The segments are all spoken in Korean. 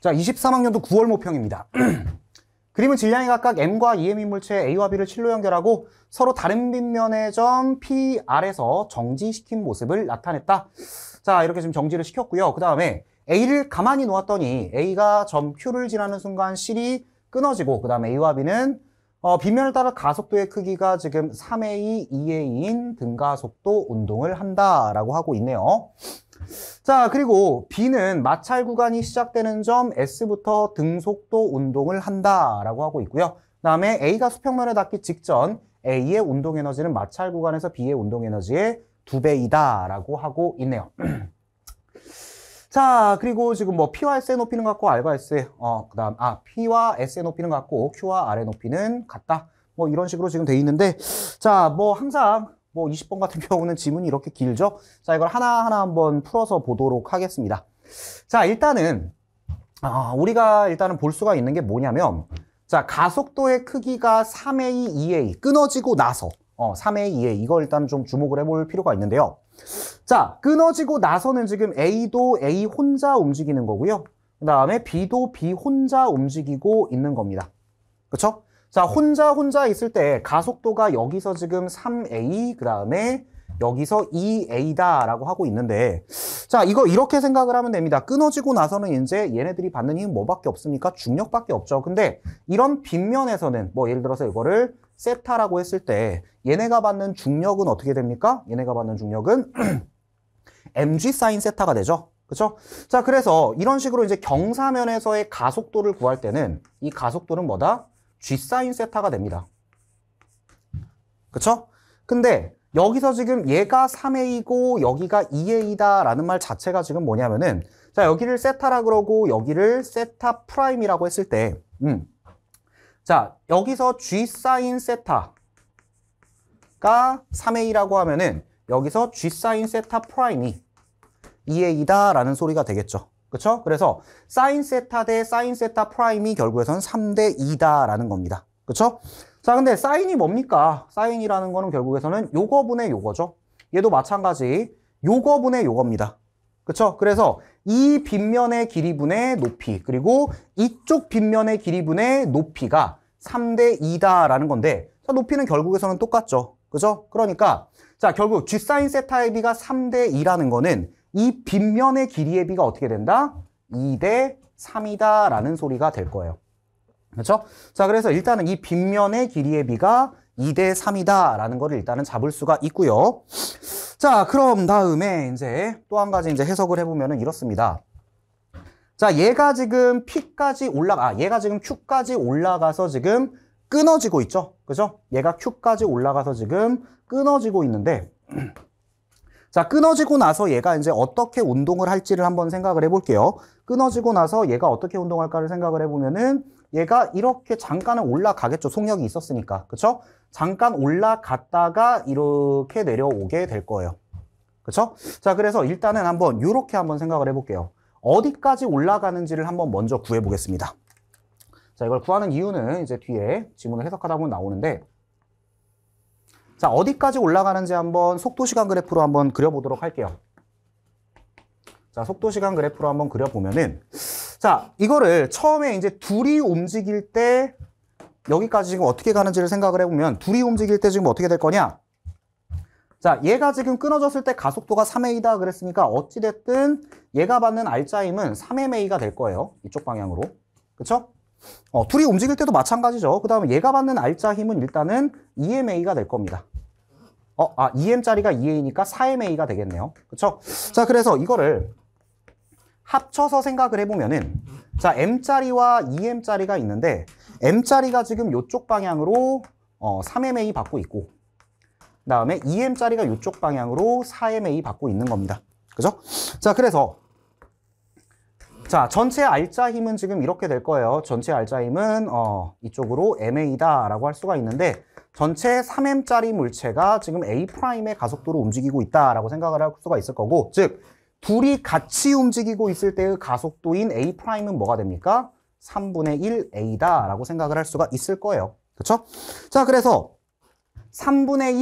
자, 23학년도 9월 모평입니다. 그림은 질량이 각각 M과 EM 인물체의 A와 B를 7로 연결하고 서로 다른 빗면의 점 PR에서 정지시킨 모습을 나타냈다. 자, 이렇게 지금 정지를 시켰고요. 그 다음에 A를 가만히 놓았더니 A가 점 Q를 지나는 순간 실이 끊어지고 그 다음에 A와 B는 어, 빗면을 따라 가속도의 크기가 지금 3A, 2A인 등가속도 운동을 한다라고 하고 있네요. 자, 그리고 B는 마찰 구간이 시작되는 점 S부터 등속도 운동을 한다라고 하고 있고요. 다음에 A가 수평면에 닿기 직전 A의 운동 에너지는 마찰 구간에서 B의 운동 에너지의 두 배이다라고 하고 있네요. 자, 그리고 지금 뭐 P와 S의 높이는 같고 R과 S의 어, 그다음 아, P와 S의 높이는 같고 Q와 R의 높이는 같다. 뭐 이런 식으로 지금 돼 있는데 자, 뭐 항상 뭐 20번 같은 경우는 지문이 이렇게 길죠? 자, 이걸 하나하나 한번 풀어서 보도록 하겠습니다. 자, 일단은 아, 우리가 일단은 볼 수가 있는 게 뭐냐면 자, 가속도의 크기가 3A, 2A 끊어지고 나서 어, 3A, 2A 이거 일단 좀 주목을 해볼 필요가 있는데요. 자, 끊어지고 나서는 지금 A도 A 혼자 움직이는 거고요. 그 다음에 B도 B 혼자 움직이고 있는 겁니다. 그렇죠? 자, 혼자 혼자 있을 때 가속도가 여기서 지금 3a 그다음에 여기서 2a다라고 하고 있는데 자, 이거 이렇게 생각을 하면 됩니다. 끊어지고 나서는 이제 얘네들이 받는 힘 뭐밖에 없습니까? 중력밖에 없죠. 근데 이런 빗면에서는 뭐 예를 들어서 이거를 세타라고 했을 때 얘네가 받는 중력은 어떻게 됩니까? 얘네가 받는 중력은 mg 사인 세타가 되죠. 그렇죠? 자, 그래서 이런 식으로 이제 경사면에서의 가속도를 구할 때는 이 가속도는 뭐다? G 사인 세타가 됩니다. 그렇죠 근데 여기서 지금 얘가 3A이고 여기가 2A다라는 말 자체가 지금 뭐냐면은 자 여기를 세타라 그러고 여기를 세타 프라임이라고 했을 때 음. 자 여기서 G 사인 세타가 3A라고 하면은 여기서 G 사인 세타 프라임이 2A다라는 소리가 되겠죠. 그렇죠? 그래서 사인 세타 대 사인 세타 프라임이 결국에선 3대 2다라는 겁니다. 그렇죠? 자, 근데 사인이 뭡니까? 사인이라는 거는 결국에서는 요거분의 요거죠. 얘도 마찬가지 요거분의 요겁니다. 그렇죠? 그래서 이 빗면의 길이분의 높이 그리고 이쪽 빗면의 길이분의 높이가 3대 2다라는 건데 자, 높이는 결국에서는 똑같죠. 그죠? 그러니까 자 결국 G사인 세타의 비가 3대 2라는 거는 이 빗면의 길이의 비가 어떻게 된다? 2대 3이다 라는 소리가 될 거예요. 그렇죠? 자, 그래서 일단은 이 빗면의 길이의 비가 2대 3이다 라는 거를 일단은 잡을 수가 있고요. 자, 그럼 다음에 이제 또 한 가지 이제 해석을 해보면 이렇습니다. 자, 얘가 지금 P까지 올라가, 아, 얘가 지금 Q까지 올라가서 지금 끊어지고 있죠? 그죠? 얘가 Q까지 올라가서 지금 끊어지고 있는데 자, 끊어지고 나서 얘가 이제 어떻게 운동을 할지를 한번 생각을 해볼게요. 끊어지고 나서 얘가 어떻게 운동할까를 생각을 해보면은 얘가 이렇게 잠깐은 올라가겠죠. 속력이 있었으니까. 그쵸? 잠깐 올라갔다가 이렇게 내려오게 될 거예요. 그쵸? 자, 그래서 일단은 한번 이렇게 한번 생각을 해볼게요. 어디까지 올라가는지를 한번 먼저 구해보겠습니다. 자, 이걸 구하는 이유는 이제 뒤에 지문을 해석하다 보면 나오는데 자, 어디까지 올라가는지 한번 속도 시간 그래프로 한번 그려보도록 할게요. 자, 속도 시간 그래프로 한번 그려보면은 자, 이거를 처음에 이제 둘이 움직일 때 여기까지 지금 어떻게 가는지를 생각을 해보면 둘이 움직일 때 지금 어떻게 될 거냐? 자, 얘가 지금 끊어졌을 때 가속도가 3A다 그랬으니까 어찌됐든 얘가 받는 알짜임은 3MA가 될 거예요. 이쪽 방향으로. 그쵸? 어, 둘이 움직일 때도 마찬가지죠. 그 다음에 얘가 받는 알자 힘은 일단은 EMA가 될 겁니다. 어, 아, EM짜리가 EA니까 4MA가 되겠네요. 그쵸? 자, 그래서 이거를 합쳐서 생각을 해보면은 자, M짜리와 EM짜리가 있는데 M짜리가 지금 이쪽 방향으로 어, 3MA 받고 있고 그 다음에 EM짜리가 이쪽 방향으로 4MA 받고 있는 겁니다. 그죠? 자, 그래서 자, 전체 알짜 힘은 지금 이렇게 될 거예요. 전체 알짜 힘은 어, 이쪽으로 MA다라고 할 수가 있는데 전체 3M짜리 물체가 지금 A'의 프라임 가속도로 움직이고 있다라고 생각을 할 수가 있을 거고 즉 둘이 같이 움직이고 있을 때의 가속도인 A'은 프라임 뭐가 됩니까? 3분의 1 A다라고 생각을 할 수가 있을 거예요. 그렇죠? 자, 그래서 3분의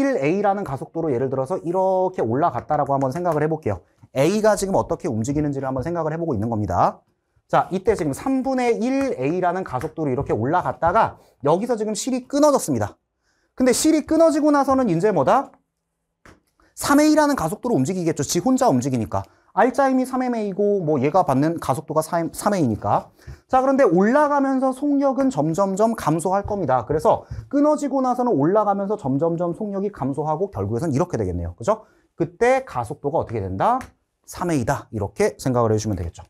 1A라는 가속도로 예를 들어서 이렇게 올라갔다라고 한번 생각을 해볼게요. A가 지금 어떻게 움직이는지를 한번 생각을 해보고 있는 겁니다. 자, 이때 지금 3분의 1A라는 가속도로 이렇게 올라갔다가 여기서 지금 실이 끊어졌습니다. 근데 실이 끊어지고 나서는 이제 뭐다? 3A라는 가속도로 움직이겠죠. 지 혼자 움직이니까. 알짜임이 3M이고 뭐 얘가 받는 가속도가 3A니까. 자, 그런데 올라가면서 속력은 점점점 감소할 겁니다. 그래서 끊어지고 나서는 올라가면서 점점점 속력이 감소하고 결국에선 이렇게 되겠네요. 그죠? 그때 가속도가 어떻게 된다? 3A다 이렇게 생각을 해주시면 되겠죠.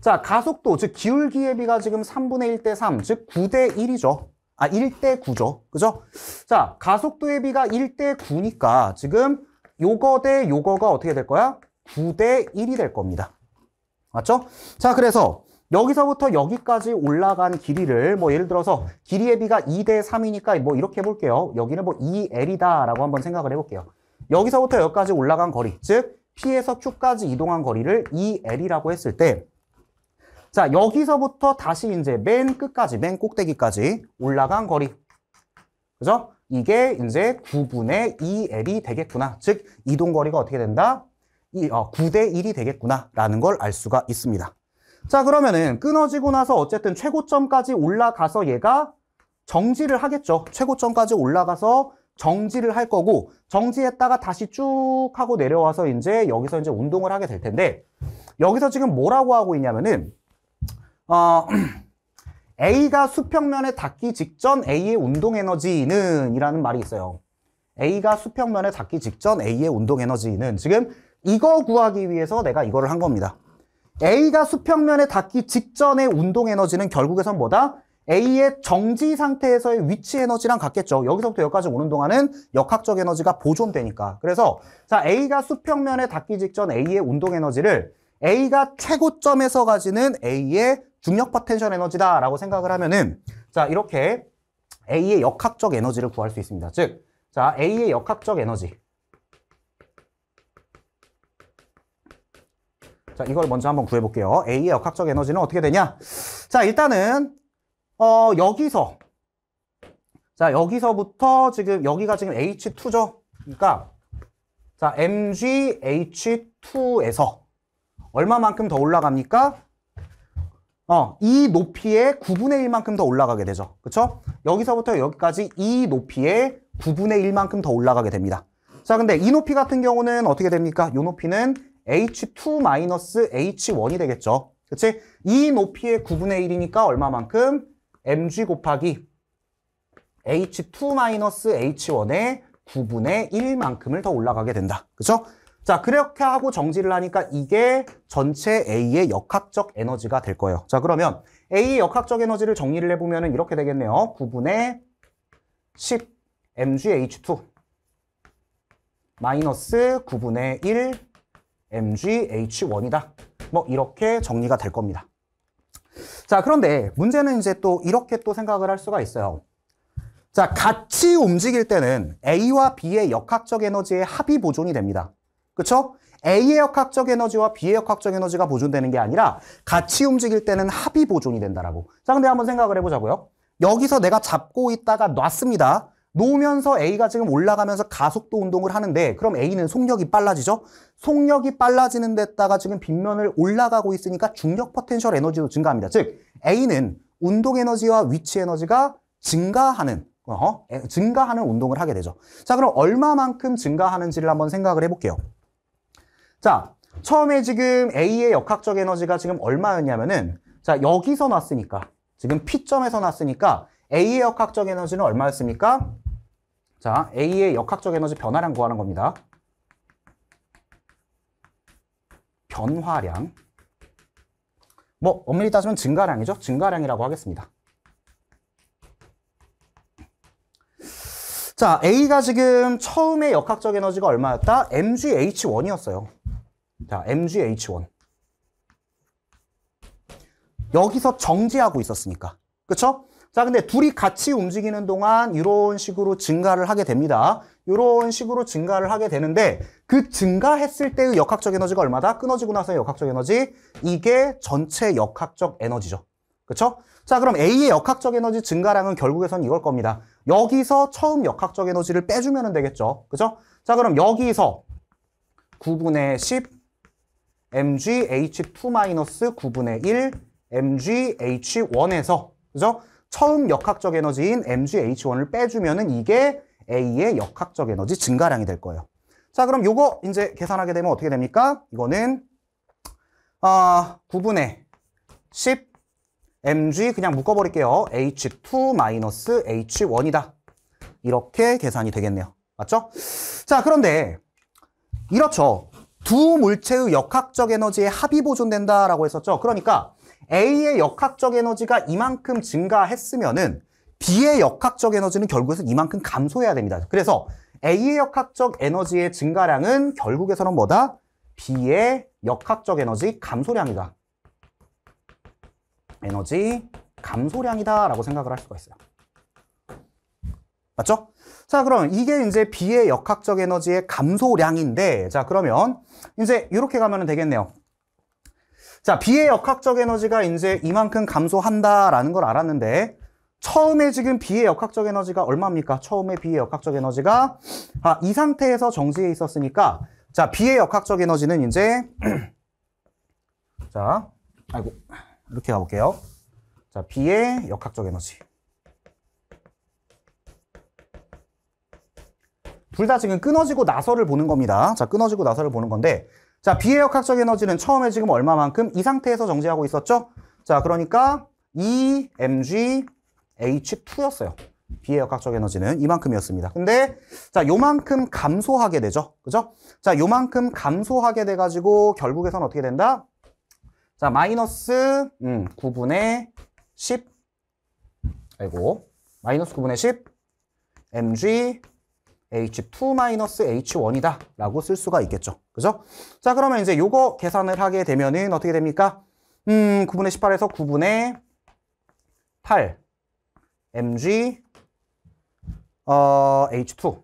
자, 가속도, 즉 기울기의 비가 지금 3분의 1대 3, 즉 9대 1이죠. 아, 1대 9죠. 그죠? 자, 가속도의 비가 1대 9니까 지금 요거 대 요거가 어떻게 될 거야? 9대 1이 될 겁니다. 맞죠? 자, 그래서 여기서부터 여기까지 올라간 길이를 뭐 예를 들어서 길이의 비가 2대 3이니까 뭐 이렇게 해볼게요. 여기는 뭐 2L이다라고 한번 생각을 해볼게요. 여기서부터 여기까지 올라간 거리, 즉 P에서 Q까지 이동한 거리를 EL이라고 했을 때 자, 여기서부터 다시 이제 맨 끝까지, 맨 꼭대기까지 올라간 거리. 그죠? 이게 이제 9분의 2L이 e 되겠구나. 즉, 이동 거리가 어떻게 된다? 이, 어, 9대 1이 되겠구나. 라는 걸 알 수가 있습니다. 자, 그러면은 끊어지고 나서 어쨌든 최고점까지 올라가서 얘가 정지를 하겠죠. 최고점까지 올라가서 정지를 할 거고 정지했다가 다시 쭉 하고 내려와서 이제 여기서 이제 운동을 하게 될 텐데 여기서 지금 뭐라고 하고 있냐면은 어 A가 수평면에 닿기 직전 A의 운동 에너지는 이라는 말이 있어요. A가 수평면에 닿기 직전 A의 운동 에너지는 지금 이거 구하기 위해서 내가 이거를 한 겁니다. A가 수평면에 닿기 직전의 운동 에너지는 결국에선 뭐다? A의 정지 상태에서의 위치 에너지랑 같겠죠. 여기서부터 여기까지 오는 동안은 역학적 에너지가 보존되니까. 그래서 자 A가 수평면에 닿기 직전 A의 운동 에너지를 A가 최고점에서 가지는 A의 중력 포텐셜 에너지다라고 생각을 하면은 자 이렇게 A의 역학적 에너지를 구할 수 있습니다. 즉, 자 A의 역학적 에너지. 자 이걸 먼저 한번 구해볼게요. A의 역학적 에너지는 어떻게 되냐? 자 일단은 어, 여기서 자 여기서부터 지금 여기가 지금 H2죠. 그러니까 자 MG H2에서 얼마만큼 더 올라갑니까? 어, 이 높이의 9분의 1만큼 더 올라가게 되죠. 그쵸 여기서부터 여기까지 이 높이의 9분의 1만큼 더 올라가게 됩니다. 자, 근데 이 높이 같은 경우는 어떻게 됩니까? 이 높이는 H2-H1이 되겠죠. 그치이 높이의 9분의 1이니까 얼마만큼? mg 곱하기 h2 h1의 9분의 1만큼을 더 올라가게 된다. 그죠? 자, 그렇게 하고 정지를 하니까 이게 전체 A의 역학적 에너지가 될 거예요. 자, 그러면 A의 역학적 에너지를 정리를 해보면 이렇게 되겠네요. 9분의 10 mgh2 마이너스 9분의 1 mgh1이다. 뭐 이렇게 정리가 될 겁니다. 자, 그런데 문제는 이제 또 이렇게 또 생각을 할 수가 있어요. 자, 같이 움직일 때는 A와 B의 역학적 에너지의 합이 보존이 됩니다. 그쵸 A의 역학적 에너지와 B의 역학적 에너지가 보존되는 게 아니라 같이 움직일 때는 합이 보존이 된다라고. 자, 근데 한번 생각을 해보자고요. 여기서 내가 잡고 있다가 놨습니다. 놓으면서 A가 지금 올라가면서 가속도 운동을 하는데 그럼 A는 속력이 빨라지죠? 속력이 빨라지는 데다가 지금 빗면을 올라가고 있으니까 중력 포텐셜 에너지도 증가합니다. 즉 A는 운동 에너지와 위치 에너지가 증가하는 어허, 증가하는 운동을 하게 되죠. 자 그럼 얼마만큼 증가하는지를 한번 생각을 해볼게요. 자 처음에 지금 A의 역학적 에너지가 지금 얼마였냐면은 자 여기서 났으니까 지금 P점에서 났으니까 A의 역학적 에너지는 얼마였습니까? 자, A의 역학적 에너지 변화량 구하는 겁니다. 변화량. 뭐 엄밀히 따지면 증가량이죠. 증가량이라고 하겠습니다. 자, A가 지금 처음에 역학적 에너지가 얼마였다? MgH1이었어요. 자, MgH1. 여기서 정지하고 있었으니까. 그쵸? 자, 근데 둘이 같이 움직이는 동안 이런 식으로 증가를 하게 됩니다. 이런 식으로 증가를 하게 되는데 그 증가했을 때의 역학적 에너지가 얼마다? 끊어지고 나서의 역학적 에너지 이게 전체 역학적 에너지죠. 그렇죠? 자 그럼 A의 역학적 에너지 증가량은 결국에선 이걸 겁니다. 여기서 처음 역학적 에너지를 빼주면 되겠죠. 그렇죠? 자 그럼 여기서 9분의 10 mgh2-9분의 1 mgh1에서 그죠? 처음 역학적 에너지인 MgH1을 빼주면은 이게 A의 역학적 에너지 증가량이 될 거예요. 자, 그럼 이거 이제 계산하게 되면 어떻게 됩니까? 이거는 아, 9분의 10 mg 그냥 묶어버릴게요. h2 마이너스 h1이다. 이렇게 계산이 되겠네요. 맞죠? 자, 그런데 이렇죠. 두 물체의 역학적 에너지의 합이 보존된다라고 했었죠. 그러니까 A의 역학적 에너지가 이만큼 증가했으면은 B의 역학적 에너지는 결국에서 이만큼 감소해야 됩니다. 그래서 A의 역학적 에너지의 증가량은 결국에서는 뭐다? B의 역학적 에너지 감소량이다. 에너지 감소량이다 라고 생각을 할 수가 있어요. 맞죠? 자, 그럼 이게 이제 B의 역학적 에너지의 감소량인데, 자, 그러면 이제 이렇게 가면 되겠네요. 자, B의 역학적 에너지가 이제 이만큼 감소한다라는 걸 알았는데 처음에 지금 비의 역학적 에너지가 얼마입니까? 처음에 비의 역학적 에너지가 아, 이 상태에서 정지해 있었으니까 자, B의 역학적 에너지는 이제 자, 아이고 이렇게 가볼게요. 자, B의 역학적 에너지 둘 다 지금 끊어지고 나서를 보는 겁니다. 자, 끊어지고 나서를 보는 건데 자, 비해역학적 에너지는 처음에 지금 얼마만큼 이 상태에서 정지하고 있었죠? 자, 그러니까 E, Mg, H2였어요. 비해역학적 에너지는 이만큼이었습니다. 근데 자, 요만큼 감소하게 되죠. 그죠? 자, 요만큼 감소하게 돼 가지고 결국에선 어떻게 된다? 자, 마이너스 음, 9분의 10 아이고. 마이너스 9분의 10 mg h2 마이너스 h1이다 라고 쓸 수가 있겠죠. 그죠? 자, 그러면 이제 요거 계산을 하게 되면은 어떻게 됩니까? 음, 9분의 18에서 9분의 8 mg 어, h2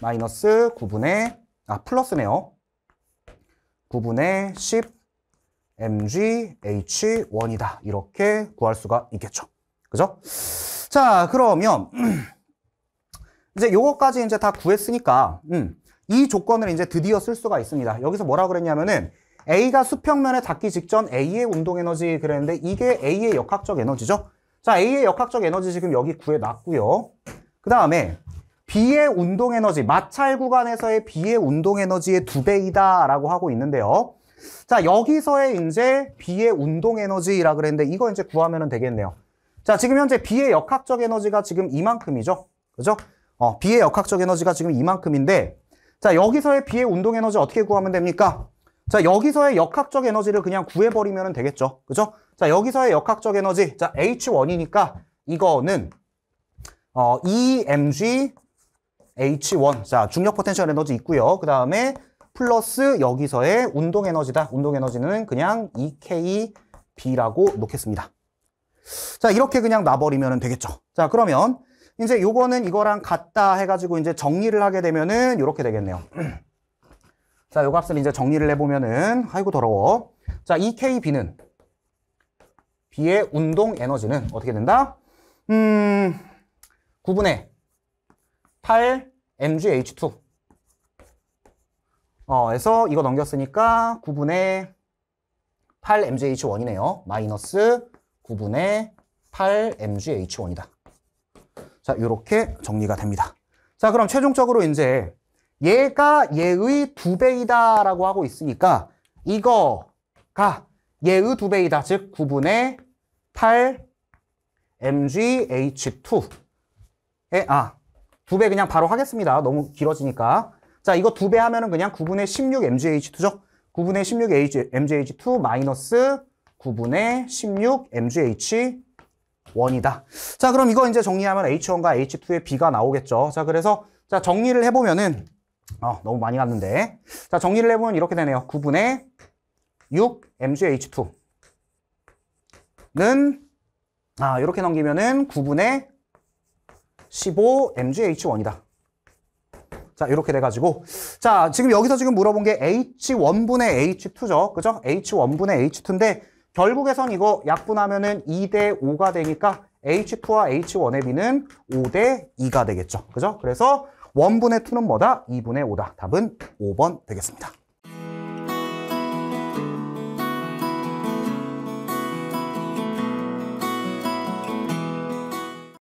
마이너스 9분의 아 플러스네요. 9분의 10 mg h1이다. 이렇게 구할 수가 있겠죠. 그죠? 자, 그러면 이제 요거까지 이제 다 구했으니까 음. 이 조건을 이제 드디어 쓸 수가 있습니다. 여기서 뭐라 고 그랬냐면은 A가 수평면에 닿기 직전 A의 운동 에너지 그랬는데 이게 A의 역학적 에너지죠. 자, A의 역학적 에너지 지금 여기 구해놨고요. 그 다음에 B의 운동 에너지, 마찰 구간에서의 B의 운동 에너지의 두 배이다라고 하고 있는데요. 자, 여기서의 이제 B의 운동 에너지라 그랬는데 이거 이제 구하면 되겠네요. 자, 지금 현재 B의 역학적 에너지가 지금 이만큼이죠. 그죠? 어, B의 역학적 에너지가 지금 이만큼인데 자, 여기서의 비의 운동 에너지 어떻게 구하면 됩니까? 자, 여기서의 역학적 에너지를 그냥 구해버리면 되겠죠. 그죠? 자, 여기서의 역학적 에너지. 자, H1이니까 이거는 어, EMG H1. 자, 중력 포텐셜 에너지 있고요. 그 다음에 플러스 여기서의 운동 에너지다. 운동 에너지는 그냥 EKB라고 놓겠습니다. 자, 이렇게 그냥 놔버리면 되겠죠. 자, 그러면 이제 요거는 이거랑 같다 해가지고 이제 정리를 하게 되면은 이렇게 되겠네요. 자, 요 값을 이제 정리를 해보면은 아이고 더러워. 자, EKB는 B의 운동 에너지는 어떻게 된다? 음, 9분의 8 mgh2 어, 에서 이거 넘겼으니까 9분의 8 mgh1이네요. 마이너스 9분의 8 mgh1이다. 자, 이렇게 정리가 됩니다. 자, 그럼 최종적으로 이제 얘가 얘의 두 배이다라고 하고 있으니까 이거가 얘의 두 배이다. 즉 9분의 8 mgh2 에, 아, 두 배 그냥 바로 하겠습니다. 너무 길어지니까. 자, 이거 두 배 하면은 그냥 9분의 16 mgh2죠. 9분의 16 mgh2 마이너스 9분의 16 mgh 원이다. 자, 그럼 이거 이제 정리하면 H1과 H2의 B가 나오겠죠. 자, 그래서 자 정리를 해보면은 어, 너무 많이 갔는데 자 정리를 해보면 이렇게 되네요. 9분의 6 MG H2는 아 이렇게 넘기면은 9분의 15 MG H1이다. 자 이렇게 돼가지고 자 지금 여기서 지금 물어본 게 H1분의 H2죠 그죠? H1분의 H2인데 결국에선 이거 약분하면은 2대 5가 되니까 H2와 H1의 비는 5대 2가 되겠죠. 그죠? 그래서 원분의 2는 뭐다? 2분의 5다. 답은 5번 되겠습니다.